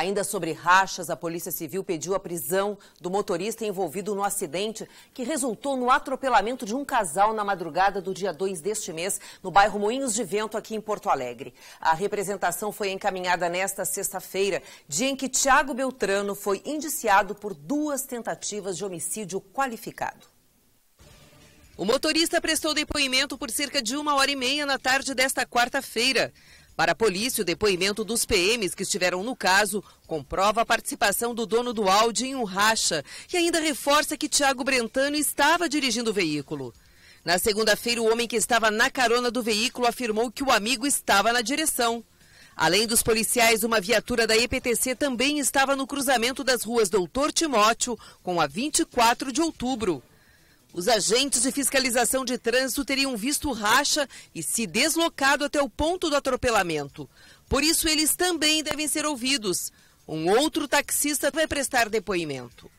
Ainda sobre rachas, a Polícia Civil pediu a prisão do motorista envolvido no acidente que resultou no atropelamento de um casal na madrugada do dia 2 deste mês, no bairro Moinhos de Vento, aqui em Porto Alegre. A representação foi encaminhada nesta sexta-feira, dia em que Tiago Beltrano foi indiciado por duas tentativas de homicídio qualificado. O motorista prestou depoimento por cerca de uma hora e meia na tarde desta quarta-feira. Para a polícia, o depoimento dos PMs que estiveram no caso comprova a participação do dono do Audi em um racha e ainda reforça que Tiago Brentano estava dirigindo o veículo. Na segunda-feira, o homem que estava na carona do veículo afirmou que o amigo estava na direção. Além dos policiais, uma viatura da EPTC também estava no cruzamento das ruas Doutor Timóteo com a 24 de outubro. Os agentes de fiscalização de trânsito teriam visto racha e se deslocado até o ponto do atropelamento. Por isso, eles também devem ser ouvidos. Um outro taxista vai prestar depoimento.